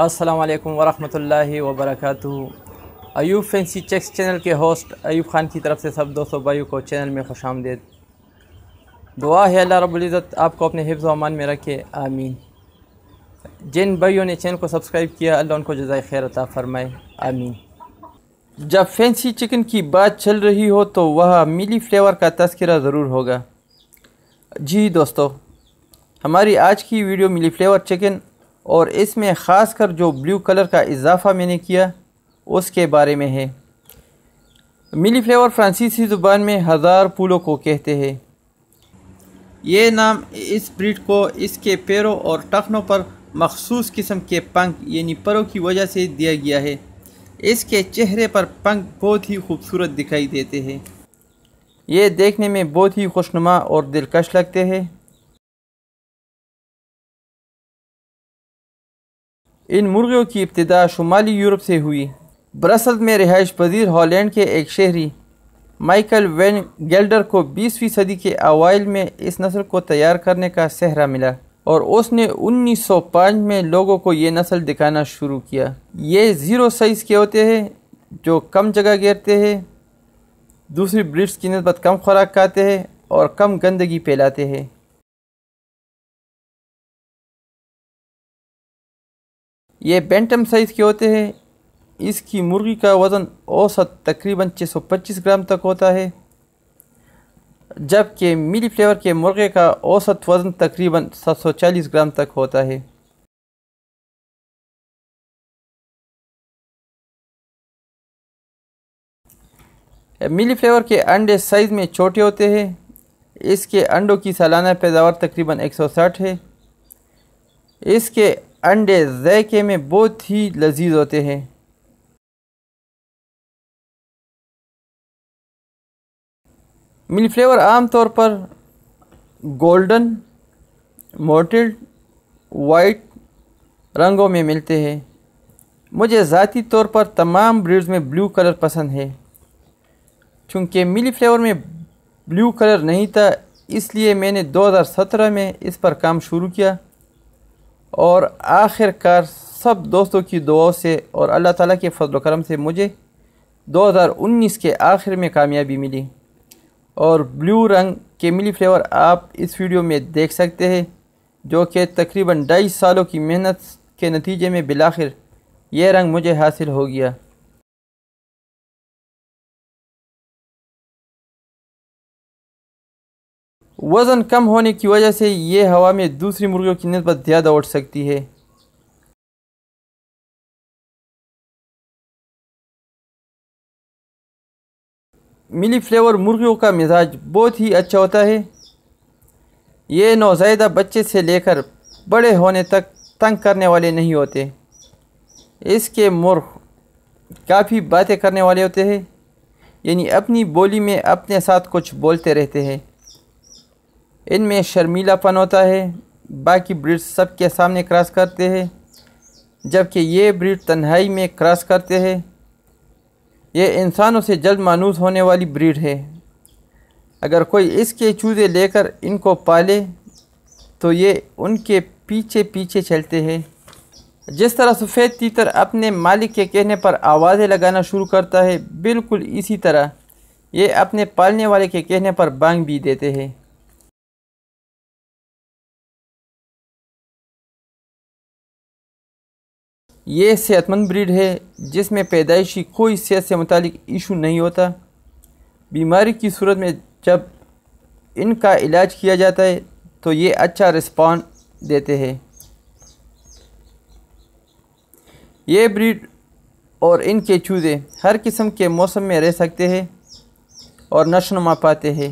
असलकम वरहमल वर्क अयूब फैंसी चेक्स चैनल के होस्ट अयूब ख़ान की तरफ से सब दोस्तों भाइयों को चैनल में खुश आमदेद दुआ है अल्लाह रबुल्ज़त आपको अपने हिफ्ज़ अमान में रखे आमीन जिन भाइयों ने चैनल को सब्सक्राइब किया अल्लाह उनको जजाय खैर अता फ़रमाए आमीन जब फैंसी चिकन की बात चल रही हो तो वह मिली फ्लेवर का तस्करा ज़रूर होगा जी दोस्तों हमारी आज की वीडियो मिली फ्लेवर चिकन और इसमें ख़ास कर जो ब्लू कलर का इजाफ़ा मैंने किया उसके बारे में है मिली फ्लेवर फ्रांसीसी ज़ुबान में हज़ार फूलों को कहते हैं ये नाम इस ब्रीड को इसके पैरों और टखनों पर मखसूस किस्म के पंख यानी परों की वजह से दिया गया है इसके चेहरे पर पंख बहुत ही खूबसूरत दिखाई देते हैं ये देखने में बहुत ही खुशनुमा और दिलकश लगते हैं इन मुर्गियों की इब्तदा शुमाली यूरोप से हुई ब्रसल में रिहाइश पजीर हॉलैंड के एक शहरी माइकल वेन गेल्डर को बीसवीं सदी के अवाइल में इस नस्ल को तैयार करने का सहरा मिला और उसने 1905 में लोगों को ये नस्ल दिखाना शुरू किया ये ज़ीरो साइज़ के होते हैं जो कम जगह घेरते हैं दूसरी ब्रिड्स की नस्बत कम खुराक खाते हैं और कम गंदगी फैलाते हैं ये बेंटम साइज़ के होते हैं इसकी मुर्गी का वज़न औसत तकरीबन 625 ग्राम तक होता है जबकि मिली फ्लेवर के मुर्गे का औसत वज़न तकरीबन 740 ग्राम तक होता है मिली फ्लेवर के अंडे साइज़ में छोटे होते हैं इसके अंडों की सालाना पैदावार तकरीबन 160 है इसके अंडे ज़ैके में बहुत ही लजीज होते हैं मिल फ्लेवर आमतौर पर गोल्डन मोटेड वाइट रंगों में मिलते हैं मुझे ज़ाती तौर पर तमाम ब्रीड्स में ब्लू कलर पसंद है चूँकि मिली फ्लेवर में ब्लू कलर नहीं था इसलिए मैंने 2017 में इस पर काम शुरू किया और आखिरकार सब दोस्तों की दुआओं से और अल्लाह ताला के फजल करम से मुझे 2019 के आखिर में कामयाबी मिली और ब्लू रंग के मिली फ्लेवर आप इस वीडियो में देख सकते हैं जो कि तकरीबन ढाई सालों की मेहनत के नतीजे में बिलाखिर यह रंग मुझे हासिल हो गया वज़न कम होने की वजह से ये हवा में दूसरी मुर्गियों की नस्बत ज़्यादा उठ सकती है मिली फ्लेवर मुर्गियों का मिजाज बहुत ही अच्छा होता है ये नौजायदा बच्चे से लेकर बड़े होने तक तंग करने वाले नहीं होते इसके मुर्ग काफ़ी बातें करने वाले होते हैं यानी अपनी बोली में अपने साथ कुछ बोलते रहते हैं इनमें शर्मीलापन होता है बाकी ब्रिड सबके सामने क्रॉस करते हैं जबकि ये ब्रिड तन्हाई में क्रॉस करते हैं ये इंसानों से जल्द मानूस होने वाली ब्रिड है अगर कोई इसके चूज़े लेकर इनको पाले तो ये उनके पीछे पीछे चलते हैं जिस तरह सफ़ेद तीतर अपने मालिक के कहने पर आवाज़ें लगाना शुरू करता है बिल्कुल इसी तरह ये अपने पालने वाले के कहने पर बांग भी देते हैं ये सेहतमंद ब्रीड है जिसमें पैदाइशी कोई सेहत से मुतलिक इशू नहीं होता बीमारी की सूरत में जब इनका इलाज किया जाता है तो ये अच्छा रिस्पॉन्स देते हैं ये ब्रीड और इनके चूज़े हर किस्म के मौसम में रह सकते हैं और नशनुमा पाते हैं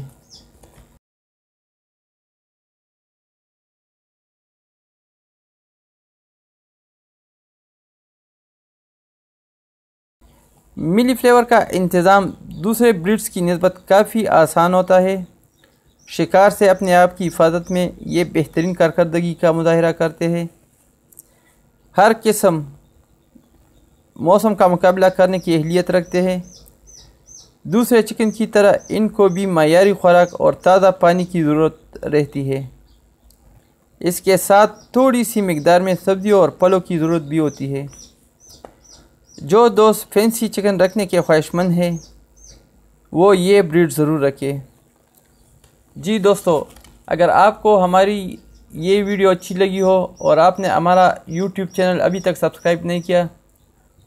मिली फ्लेवर का इंतज़ाम दूसरे ब्रिड्स की नस्बत काफ़ी आसान होता है शिकार से अपने आप की हिफाजत में ये बेहतरीन कारकर्दगी का मुजाहरा करते हैं हर किस्म मौसम का मुकाबला करने की अहलियत रखते हैं दूसरे चिकन की तरह इनको भी मैारी खुराक और ताज़ा पानी की ज़रूरत रहती है इसके साथ थोड़ी सी मकदार में सब्जियों और पलों की ज़रूरत भी होती है जो दोस्त फैंसी चिकन रखने के ख्वाहिशमंद हैं वो ये ब्रीड ज़रूर रखे जी दोस्तों अगर आपको हमारी ये वीडियो अच्छी लगी हो और आपने हमारा यूट्यूब चैनल अभी तक सब्सक्राइब नहीं किया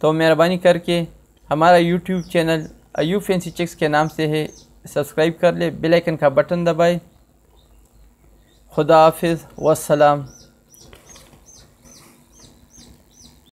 तो मेहरबानी करके हमारा YouTube channel Ayu fancy chicks के नाम से है सब्सक्राइब कर ले बेल आइकन का बटन दबाए खुदा हाफिज़ वसलाम